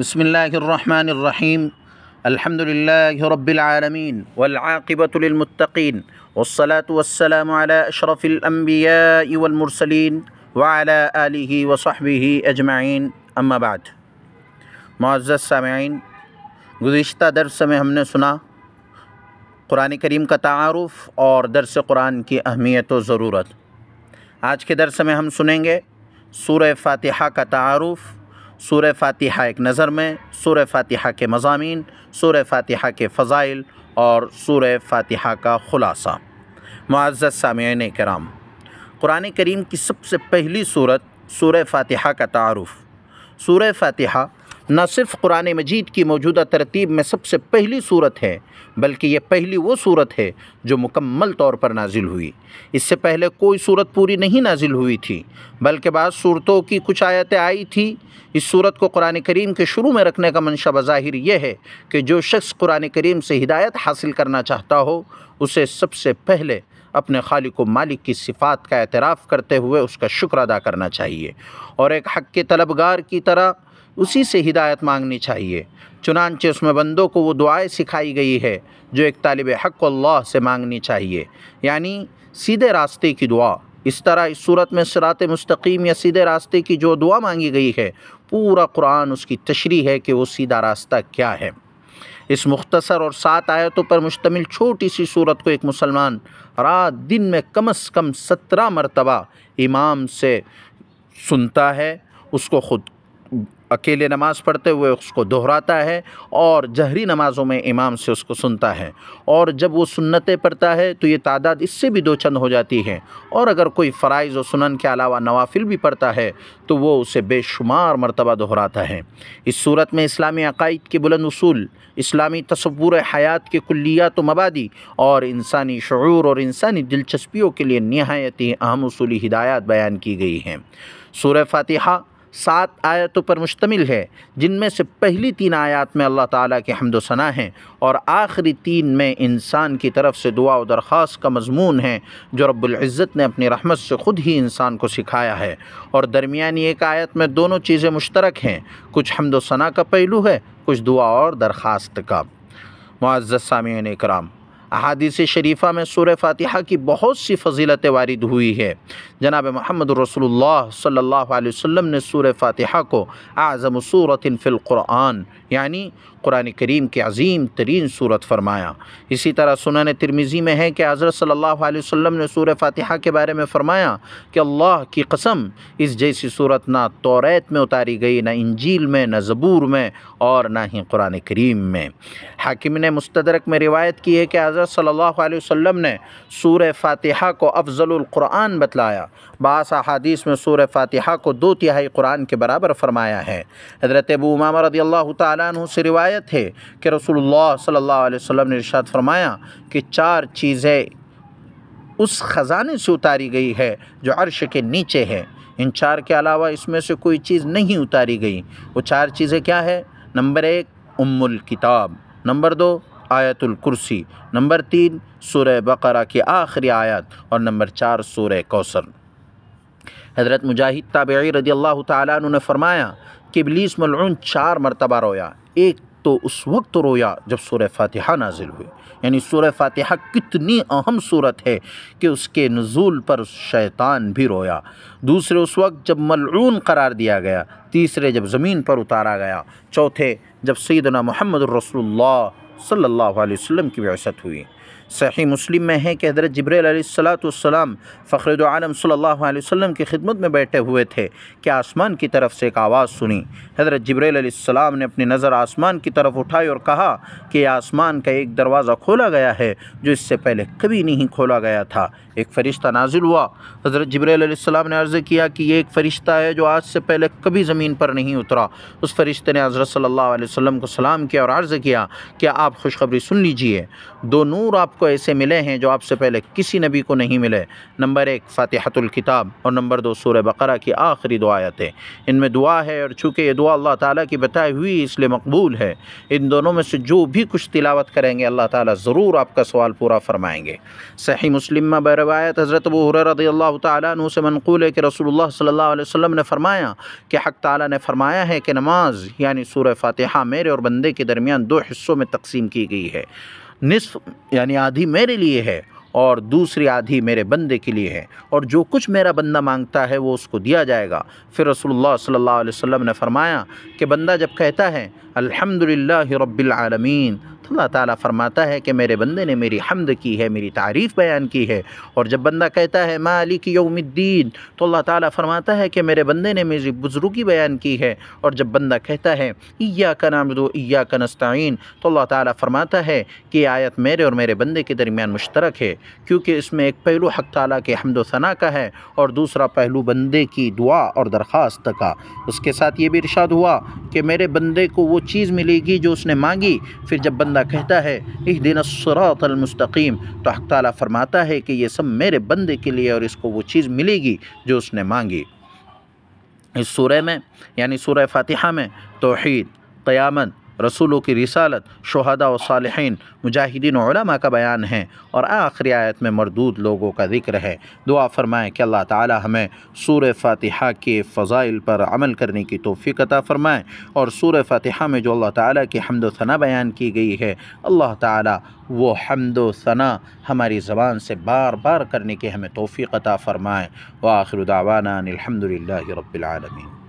بسم اللہ الرحمن الرحیم الحمد رب العالمین والعاقبت للمتقین والصلاة والسلام على اشرف الانبیاء والمرسلین وعلى آلہ وصحبہ اجمعین اما بعد معزز سامعین گزشتہ درس میں ہم نے سنا قرآن کریم کا تعارف اور درس قرآن کی اہمیت و ضرورت آج کے درس میں ہم سنیں گے سورہ فاتحہ کا تعارف سورہ فاتحہ ایک نظر میں سورہ فاتحہ کے مضامین سورہ فاتحہ کے فضائل اور سورہ فاتحہ کا خلاصہ معزز سامعین کرام قرآن کریم کی سب سے پہلی صورت سورہ فاتحہ کا تعارف سورہ فاتحہ نہ صرف قرآن مجید کی موجودہ ترتیب میں سب سے پہلی صورت ہے بلکہ یہ پہلی وہ صورت ہے جو مکمل طور پر نازل ہوئی اس سے پہلے کوئی صورت پوری نہیں نازل ہوئی تھی بلکہ بعض صورتوں کی کچھ آیتیں آئی تھی اس صورت کو قرآن کریم کے شروع میں رکھنے کا منشا بظاہر یہ ہے کہ جو شخص قرآن کریم سے ہدایت حاصل کرنا چاہتا ہو اسے سب سے پہلے اپنے خالق و مالک کی صفات کا اعتراف کرتے ہوئے اس کا شکر ادا کرنا چاہیے اور ایک حق کے طلبگار کی طرح اسی سے ہدایت مانگنی چاہیے چنانچہ اس میں بندوں کو وہ دعائیں سکھائی گئی ہے جو ایک طالب حق اللہ سے مانگنی چاہیے یعنی سیدھے راستے کی دعا اس طرح اس صورت میں صراط مستقیم یا سیدھے راستے کی جو دعا مانگی گئی ہے پورا قرآن اس کی تشریح ہے کہ وہ سیدھا راستہ کیا ہے اس مختصر اور سات آیتوں پر مشتمل چھوٹی سی صورت کو ایک مسلمان رات دن میں کم از کم سترہ مرتبہ امام سے سنتا ہے اس کو خود اکیلے نماز پڑھتے ہوئے اس کو دہراتا ہے اور جہری نمازوں میں امام سے اس کو سنتا ہے اور جب وہ سنتیں پڑھتا ہے تو یہ تعداد اس سے بھی دو چند ہو جاتی ہے اور اگر کوئی فرائض و سنن کے علاوہ نوافل بھی پڑھتا ہے تو وہ اسے بے شمار مرتبہ دہراتا ہے اس صورت میں اسلامی عقائد کے بلند اصول اسلامی تصور حیات کے کلیات و مبادی اور انسانی شعور اور انسانی دلچسپیوں کے لیے نہایت ہی اہم اصولی ہدایات بیان کی گئی ہیں سورہ فاتحہ سات آیتوں پر مشتمل ہے جن میں سے پہلی تین آیات میں اللہ تعالیٰ کے حمد و ثنا ہیں اور آخری تین میں انسان کی طرف سے دعا و درخواست کا مضمون ہے جو رب العزت نے اپنی رحمت سے خود ہی انسان کو سکھایا ہے اور درمیانی ایک آیت میں دونوں چیزیں مشترک ہیں کچھ حمد و ثنا کا پہلو ہے کچھ دعا اور درخواست کا معزز سامعین اکرام احادیث شریفہ میں سورہ فاتحہ کی بہت سی فضیلت وارد ہوئی ہے جناب محمد رسول اللہ صلی اللہ علیہ وسلم نے سور فاتحہ کو اعظم صورت فی القرآن یعنی قرآن کریم کے عظیم ترین صورت فرمایا اسی طرح سنن ترمیزی میں ہے کہ حضرت صلی اللہ علیہ وسلم نے سور فاتحہ کے بارے میں فرمایا کہ اللہ کی قسم اس جیسی صورت نہ توریت میں اتاری گئی نہ انجیل میں نہ زبور میں اور نہ ہی قرآن کریم میں حاکم نے مستدرک میں روایت کی ہے کہ حضرت صلی اللہ علیہ وسلم نے سورہ فاتحہ کو افضل القرآن بتلایا بعض احادیث میں سورہ فاتحہ کو دو تہائی قرآن کے برابر فرمایا ہے حضرت ابو امام رضی اللہ تعالیٰ عنہ سے روایت ہے کہ رسول اللہ صلی اللہ علیہ وسلم نے ارشاد فرمایا کہ چار چیزیں اس خزانے سے اتاری گئی ہے جو عرش کے نیچے ہے ان چار کے علاوہ اس میں سے کوئی چیز نہیں اتاری گئی وہ چار چیزیں کیا ہے نمبر ایک ام الکتاب نمبر دو آیت الکرسی نمبر تین سورہ بقرہ کے آخری آیت اور نمبر چار سورہ کوسر حضرت مجاہد تابعی رضی اللہ تعالیٰ عنہ نے فرمایا کہ ابلیس ملعون چار مرتبہ رویا ایک تو اس وقت رویا جب سورہ فاتحہ نازل ہوئی یعنی سورہ فاتحہ کتنی اہم صورت ہے کہ اس کے نزول پر شیطان بھی رویا دوسرے اس وقت جب ملعون قرار دیا گیا تیسرے جب زمین پر اتارا گیا چوتھے جب سیدنا محمد الرسول اللہ صلى الله عليه وسلم کی بعثت ہوئی صحیح مسلم میں ہے کہ حضرت جبریل علیہ السلام فخر عالم صلی اللہ علیہ وسلم کی خدمت میں بیٹھے ہوئے تھے کہ آسمان کی طرف سے ایک آواز سنی حضرت جبریل علیہ السلام نے اپنی نظر آسمان کی طرف اٹھائی اور کہا کہ آسمان کا ایک دروازہ کھولا گیا ہے جو اس سے پہلے کبھی نہیں کھولا گیا تھا ایک فرشتہ نازل ہوا حضرت جبریل علیہ السلام نے عرض کیا کہ یہ ایک فرشتہ ہے جو آج سے پہلے کبھی زمین پر نہیں اترا اس فرشتے نے حضرت صلی اللہ علیہ وسلم کو سلام کیا اور عرض کیا کہ آپ خوشخبری سن لیجئے دو نور آپ کو ایسے ملے ہیں جو آپ سے پہلے کسی نبی کو نہیں ملے نمبر ایک فاتحت الکتاب اور نمبر دو سورہ بقرہ کی آخری دعایت ہے ان میں دعا ہے اور چونکہ یہ دعا اللہ تعالیٰ کی بتائے ہوئی اس لیے مقبول ہے ان دونوں میں سے جو بھی کچھ تلاوت کریں گے اللہ تعالیٰ ضرور آپ کا سوال پورا فرمائیں گے صحیح مسلم روایت حضرت ابو رضی اللہ تعالیٰ سے منقول ہے کہ رسول اللہ صلی اللہ علیہ وسلم نے فرمایا کہ حق تعالیٰ نے فرمایا ہے کہ نماز یعنی سورہ فاتحہ میرے اور بندے کے درمیان دو حصوں میں تقسیم کی گئی ہے نصف یعنی آدھی میرے لیے ہے اور دوسری آدھی میرے بندے کے لیے ہے اور جو کچھ میرا بندہ مانگتا ہے وہ اس کو دیا جائے گا پھر رسول اللہ صلی اللہ علیہ وسلم نے فرمایا کہ بندہ جب کہتا ہے الحمدللہ رب العالمین تو اللہ تعالیٰ فرماتا ہے کہ میرے بندے نے میری حمد کی ہے میری تعریف بیان کی ہے اور جب بندہ کہتا ہے مالک یوم الدین تو اللہ تعالیٰ فرماتا ہے کہ میرے بندے نے میری بزرگی بیان کی ہے اور جب بندہ کہتا ہے ایاک کا و ایاک نستعین تو اللہ تعالیٰ فرماتا ہے کہ آیت میرے اور میرے بندے کے درمیان مشترک ہے کیونکہ اس میں ایک پہلو حق تعالیٰ کے حمد و ثناء کا ہے اور دوسرا پہلو بندے کی دعا اور درخواست کا اس کے ساتھ یہ بھی ارشاد ہوا کہ میرے بندے کو وہ چیز ملے گی جو اس نے مانگی پھر جب بندہ اللہ کہتا ہے اس المستقیم تو حق تعالیٰ فرماتا ہے کہ یہ سب میرے بندے کے لیے اور اس کو وہ چیز ملے گی جو اس نے مانگی اس سورہ میں یعنی سورہ فاتحہ میں توحید قیامت رسولوں کی رسالت شہدہ و صالحین مجاہدین و علماء کا بیان ہیں اور آخری آیت میں مردود لوگوں کا ذکر ہے دعا فرمائیں کہ اللہ تعالی ہمیں سور فاتحہ کے فضائل پر عمل کرنے کی توفیق عطا فرمائیں اور سور فاتحہ میں جو اللہ تعالی کی حمد و ثنا بیان کی گئی ہے اللہ تعالی وہ حمد و ثنہ ہماری زبان سے بار بار کرنے کی ہمیں توفیق عطا فرمائیں وآخر دعوانان الحمدللہ الحمد للہ رب العالمین